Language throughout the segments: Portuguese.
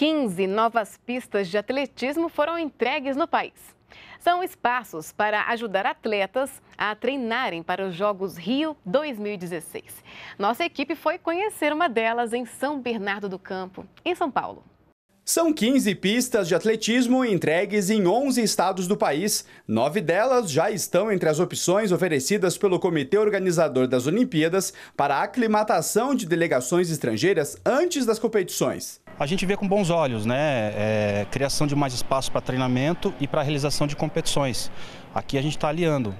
15 novas pistas de atletismo foram entregues no país. São espaços para ajudar atletas a treinarem para os Jogos Rio 2016. Nossa equipe foi conhecer uma delas em São Bernardo do Campo, em São Paulo. São 15 pistas de atletismo entregues em 11 estados do país. Nove delas já estão entre as opções oferecidas pelo Comitê Organizador das Olimpíadas para a aclimatação de delegações estrangeiras antes das competições a gente vê com bons olhos, né? É, criação de mais espaço para treinamento e para realização de competições. Aqui a gente está aliando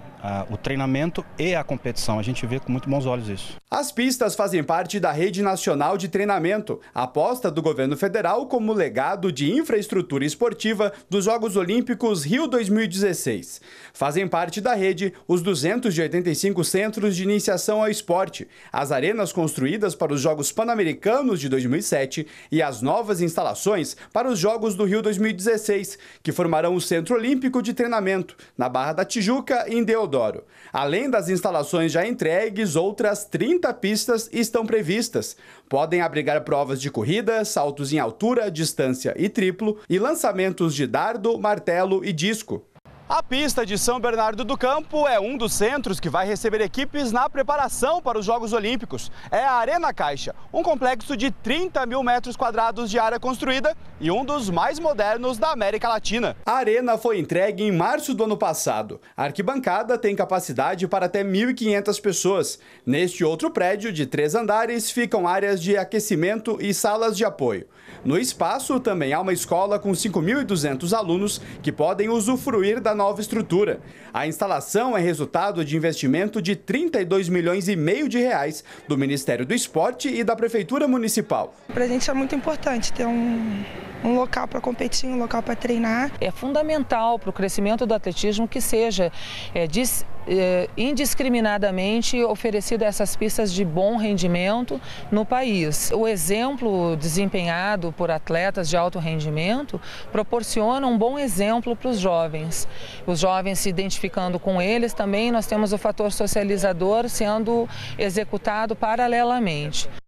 o treinamento e a competição. A gente vê com muito bons olhos isso. As pistas fazem parte da Rede Nacional de Treinamento, aposta do governo federal como legado de infraestrutura esportiva dos Jogos Olímpicos Rio 2016. Fazem parte da rede os 285 centros de iniciação ao esporte, as arenas construídas para os Jogos Pan-Americanos de 2007 e as novas instalações para os Jogos do Rio 2016, que formarão o Centro Olímpico de Treinamento, na Barra da Tijuca em Deodoro. Teodoro. Além das instalações já entregues, outras 30 pistas estão previstas. Podem abrigar provas de corrida, saltos em altura, distância e triplo e lançamentos de dardo, martelo e disco. A pista de São Bernardo do Campo é um dos centros que vai receber equipes na preparação para os Jogos Olímpicos. É a Arena Caixa, um complexo de 30 mil metros quadrados de área construída e um dos mais modernos da América Latina. A arena foi entregue em março do ano passado. A arquibancada tem capacidade para até 1.500 pessoas. Neste outro prédio de três andares ficam áreas de aquecimento e salas de apoio. No espaço também há uma escola com 5.200 alunos que podem usufruir da nova estrutura. A instalação é resultado de investimento de 32 milhões e meio de reais do Ministério do Esporte e da Prefeitura Municipal. Para a gente é muito importante ter um, um local para competir, um local para treinar. É fundamental para o crescimento do atletismo que seja é, de eh, indiscriminadamente oferecido essas pistas de bom rendimento no país. O exemplo desempenhado por atletas de alto rendimento proporciona um bom exemplo para os jovens. Os jovens se identificando com eles, também nós temos o fator socializador sendo executado paralelamente.